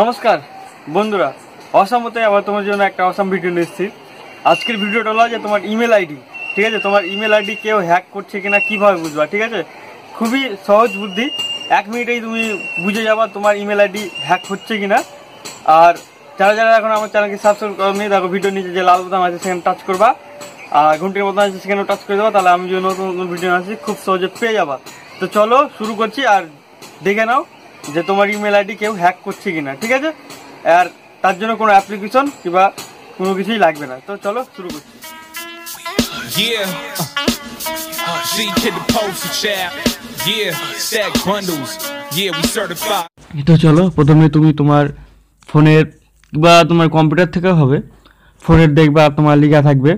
নমস্কার বন্ধুরা অসমতে আবার তোমার জন্য একটা অসম ভিডিও নিয়ে এসেছি আজকের ভিডিওটা হলো যে তোমার ইমেল আইডি ঠিক আছে তোমার ইমেল আইডি কেউ হ্যাক করছে কিনা কিভাবে বুঝবা ঠিক আছে খুবই সহজ বুদ্ধি এক মিনিটেই তুমি বুঝে যাবা তোমার ইমেল আইডি হ্যাক হচ্ছে কিনা আর যারা যারা এখন আমার চ্যানেলকে সাবস্ক্রাইব করনি দেখো ভিডিও নিচে যে লাল বোতাম আছে সেখানে টাচ করবা আর ঘুমটির বোতাম আছে সেখানেও টাচ করে দেবা তাহলে আমি যে নতুন নতুন ভিডিও আসি খুব সহজে পেয়ে যাবা তো চলো শুরু করছি আর দেখে নাও যে তোমার ইমেল আইডি কেউ হ্যাক করছে কিনা ঠিক আছে আর তার জন্য কোনো অ্যাপ্লিকেশন কিংবা কোনো কিছুই লাগবে না তো চলো শুরু করছি uh, তো চলো প্রথমে তুমি তোমার ফোনের বা তোমার কম্পিউটার থেকে হবে ফোনের দেখবা তোমার লিগা থাকবে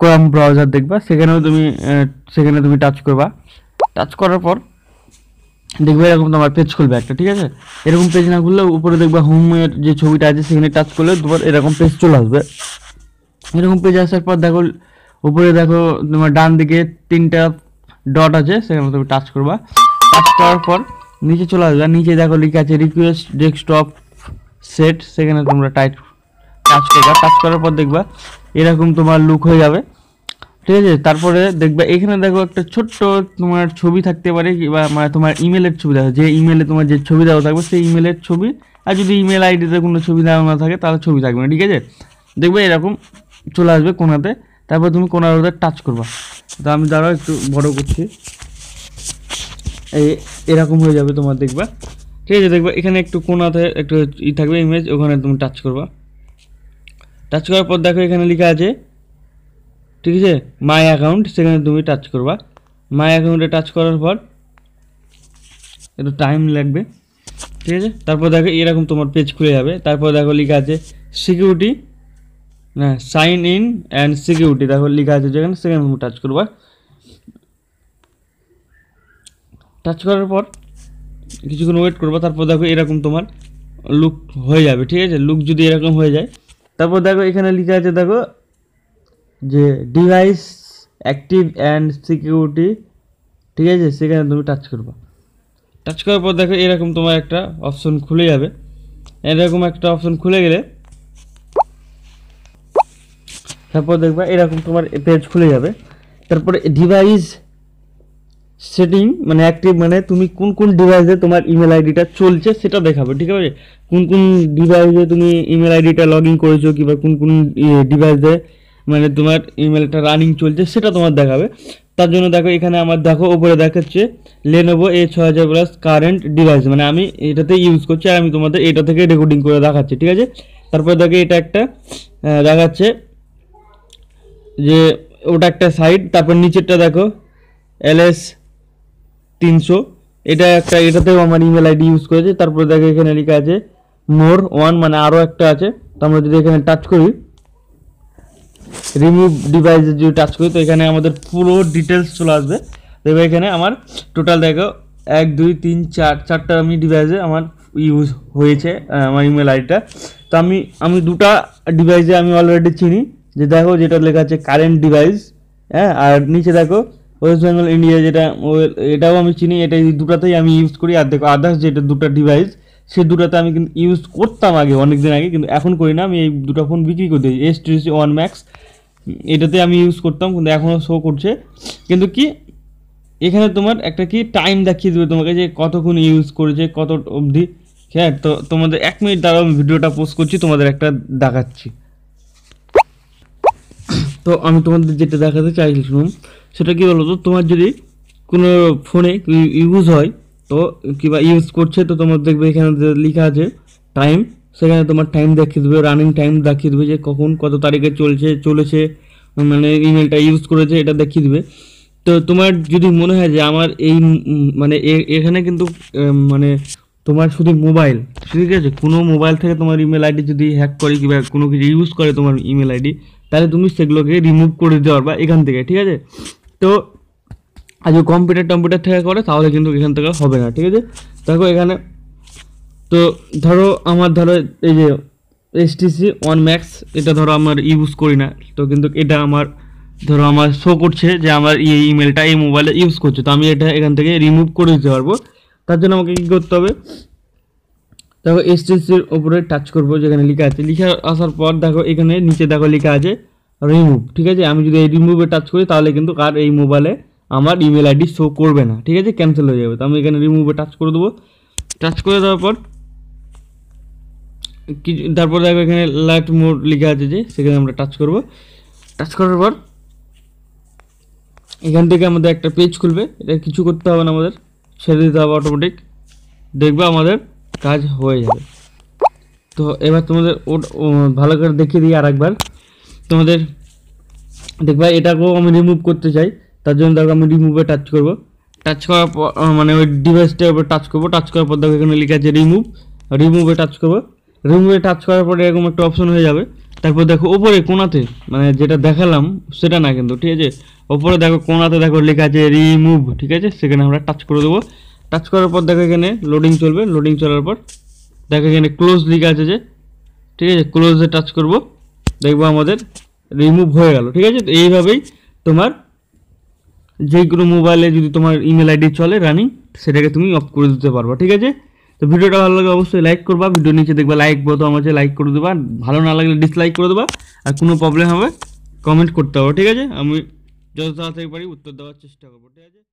ক্রম ব্রাউজার দেখবা সেখানেও তুমি সেখানে তুমি টাচ করবা টাচ করার পর দেখবে এরকম তোমার পেজ খুলবে একটা ঠিক আছে এরকম পেজ না খুললে উপরে দেখবে হোমের যে ছবিটা আছে সেখানে টাচ করলে তোমার এরকম পেজ চলে আসবে এরকম পেজ আসার পর দেখো উপরে দেখো তোমার ডান দিকে তিনটা ডট আছে সেখানে তুমি টাচ করবা টাচ করার পর নিচে চলে আসবে নিচে দেখো লিখে আছে রিকোয়েস্ট ডেস্কটপ সেট সেখানে তোমরা টাইট টাচ করবা টাচ করার পর দেখবা এরকম তোমার লুক হয়ে যাবে ঠিক আছে তারপরে দেখবে এখানে দেখো একটা ছোট্ট তোমার ছবি থাকতে পারে কিংবা মানে তোমার ইমেলের ছবি দেখো যে ইমেলে তোমার যে ছবি দেওয়া থাকবে সেই ইমেলের ছবি আর যদি ইমেল আইডিতে কোনো ছবি দেওয়া না থাকে তাহলে ছবি থাকবে না ঠিক আছে দেখবে এরকম চলে আসবে কোনাতে তারপর তুমি কোনার ওদের টাচ করবা তো আমি দাঁড়াও একটু বড় করছি এই এরকম হয়ে যাবে তোমার দেখবা ঠিক আছে দেখবা এখানে একটু কোনাতে একটু ই থাকবে ইমেজ ওখানে তুমি টাচ করবা টাচ করার পর দেখো এখানে লেখা আছে ঠিক আছে মাই অ্যাকাউন্ট সেখানে তুমি টাচ করবা মাই অ্যাকাউন্টে টাচ করার পর একটু টাইম লাগবে ঠিক আছে তারপর দেখো এরকম তোমার পেজ খুলে যাবে তারপর দেখো লেখা আছে সিকিউরিটি না সাইন ইন অ্যান্ড সিকিউরিটি দেখো লেখা আছে যেখানে সেখানে তুমি টাচ করবা টাচ করার পর কিছুক্ষণ ওয়েট করবা তারপর দেখো এরকম তোমার লুক হয়ে যাবে ঠিক আছে লুক যদি এরকম হয়ে যায় তারপর দেখো এখানে লিখে আছে দেখো যে ডিভাইস অ্যাক্টিভ অ্যান্ড সিকিউরিটি ঠিক আছে সেখানে তুমি টাচ করবা টাচ করার পর দেখো এরকম তোমার একটা অপশন খুলে যাবে এরকম একটা অপশন খুলে গেলে তারপর দেখবা এরকম তোমার পেজ খুলে যাবে তারপরে ডিভাইস সেটিং মানে অ্যাক্টিভ মানে তুমি কোন কোন ডিভাইসে তোমার ইমেল আইডিটা চলছে সেটা দেখাবে ঠিক আছে কোন কোন ডিভাইসে তুমি ইমেল আইডিটা লগ ইন করেছো কিংবা কোন কোন ডিভাইসে মানে তোমার ইমেলটা রানিং চলছে সেটা তোমার দেখাবে তার জন্য দেখো এখানে আমার দেখো ওপরে দেখাচ্ছে লেনোভো এ ছ হাজার প্লাস কারেন্ট ডিভাইস মানে আমি এটাতে ইউজ করছি আর আমি তোমাদের এটা থেকে রেকর্ডিং করে দেখাচ্ছি ঠিক আছে তারপরে দেখো এটা একটা দেখাচ্ছে যে ওটা একটা সাইড তারপর নিচেরটা দেখো এলএস তিনশো এটা একটা এটাতেও আমার ইমেল আইডি ইউজ করেছে তারপরে দেখো এখানে লেখা আছে মোর ওয়ান মানে আরও একটা আছে তো আমরা যদি এখানে টাচ করি রিমুভ ডিভাইস যদি টাচ করি তো এখানে আমাদের পুরো ডিটেলস চলে আসবে দেখবে এখানে আমার টোটাল দেখো এক দুই তিন চার চারটা আমি ডিভাইসে আমার ইউজ হয়েছে আমার ইমেল আইডিটা তো আমি আমি দুটা ডিভাইসে আমি অলরেডি চিনি যে দেখো যেটা লেখা আছে কারেন্ট ডিভাইস হ্যাঁ আর নিচে দেখো ওয়েস্ট বেঙ্গল ইন্ডিয়া যেটা এটাও আমি চিনি এটা দুটাতেই আমি ইউজ করি আর দেখো আদার্স যেটা দুটো ডিভাইস সে দুটাতে আমি কিন্তু ইউজ করতাম আগে অনেক দিন আগে কিন্তু এখন করি না আমি এই দুটো ফোন বিক্রি করে দিয়েছি এস টি ওয়ান ম্যাক্স এটাতে আমি ইউজ করতাম কিন্তু এখনও শো করছে কিন্তু কি এখানে তোমার একটা কি টাইম দেখিয়ে দেবে তোমাকে যে কতক্ষণ ইউজ করেছে কত অবধি হ্যাঁ তো তোমাদের এক মিনিট দাঁড়াও আমি ভিডিওটা পোস্ট করছি তোমাদের একটা দেখাচ্ছি তো আমি তোমাদের যেটা দেখাতে চাইছিলাম সেটা কি বলতো তোমার যদি কোনো ফোনে ইউজ হয় তো কিবা ইউজ করছে তো তোমার দেখবে এখানে লেখা আছে টাইম সেখানে তোমার টাইম দেখিয়ে দেবে রানিং টাইম দেখিয়ে দেবে যে কখন কত তারিখে চলছে চলেছে মানে ইমেলটা ইউজ করেছে এটা দেখিয়ে দেবে তো তোমার যদি মনে হয় যে আমার এই মানে এখানে কিন্তু মানে তোমার শুধু মোবাইল ঠিক আছে কোনো মোবাইল থেকে তোমার ইমেল আইডি যদি হ্যাক করে কিংবা কোনো কিছু ইউজ করে তোমার ইমেল আইডি তাহলে তুমি সেগুলোকে রিমুভ করে দিতে পারবা এখান থেকে ঠিক আছে তো আর যদি কম্পিউটার টম্পিউটার থেকে করে তাহলে কিন্তু এখান থেকে হবে না ঠিক আছে দেখো এখানে তো ধরো আমার ধরো এই যে এস টিসি ওয়ান ম্যাক্স এটা ধরো আমার ইউজ করি না তো কিন্তু এটা আমার ধরো আমার শো করছে যে আমার এই ইমেলটা এই মোবাইলে ইউজ করছে তো আমি এটা এখান থেকে রিমুভ করে দিতে পারবো তার জন্য আমাকে কী করতে হবে দেখো এসটিসির ওপরে টাচ করবো যেখানে লেখা আছে লিখে আসার পর দেখো এখানে নিচে দেখো লেখা আছে রিমুভ ঠিক আছে আমি যদি এই রিমুভে টাচ করি তাহলে কিন্তু আর এই মোবাইলে আমার ইমেল আইডি শো করবে না ঠিক আছে ক্যান্সেল হয়ে যাবে তো আমি এখানে রিমুভে টাচ করে দেবো টাচ করে দেওয়ার পর কিছু তারপর দেখো এখানে লাইট মোড লেখা আছে যে সেখানে আমরা টাচ করব টাচ করার পর এখান থেকে আমাদের একটা পেজ খুলবে এটা কিছু করতে হবে না আমাদের ছেড়ে দিতে হবে অটোমেটিক দেখবে আমাদের কাজ হয়ে যাবে তো এবার তোমাদের ভালো করে দেখিয়ে দিই আর একবার তোমাদের দেখবা এটাকেও আমি রিমুভ করতে চাই তার জন্য দেখো আমি রিমুভে টাচ করব টাচ করার পর মানে ওই ডিভাইসটার উপর টাচ করব টাচ করার পর দেখো এখানে লেখা আছে রিমুভ রিমুভে টাচ করব রিমুভে টাচ করার পরে এরকম একটা অপশন হয়ে যাবে তারপর দেখো ওপরে কোনাতে মানে যেটা দেখালাম সেটা না কিন্তু ঠিক আছে ওপরে দেখো কোনাতে দেখো লেখা আছে রিমুভ ঠিক আছে সেখানে আমরা টাচ করে দেবো টাচ করার পর দেখো এখানে লোডিং চলবে লোডিং চলার পর দেখো এখানে ক্লোজ লেখা আছে যে ঠিক আছে ক্লোজে টাচ করব দেখবো আমাদের রিমুভ হয়ে গেল ঠিক আছে তো এইভাবেই তোমার যে কোনো মোবাইলে যদি তোমার ইমেল আইডি চলে রানিং সেটাকে তুমি অফ করে দিতে পারবা ঠিক আছে তো ভিডিওটা ভালো লাগে অবশ্যই লাইক করবা ভিডিও নিচে দেখবা লাইক বোতাম আছে লাইক করে দেবা ভালো না লাগলে ডিসলাইক করে দেবা আর কোনো প্রবলেম হবে কমেন্ট করতে হবে ঠিক আছে আমি যত তাড়াতাড়ি পারি উত্তর দেওয়ার চেষ্টা করবো ঠিক আছে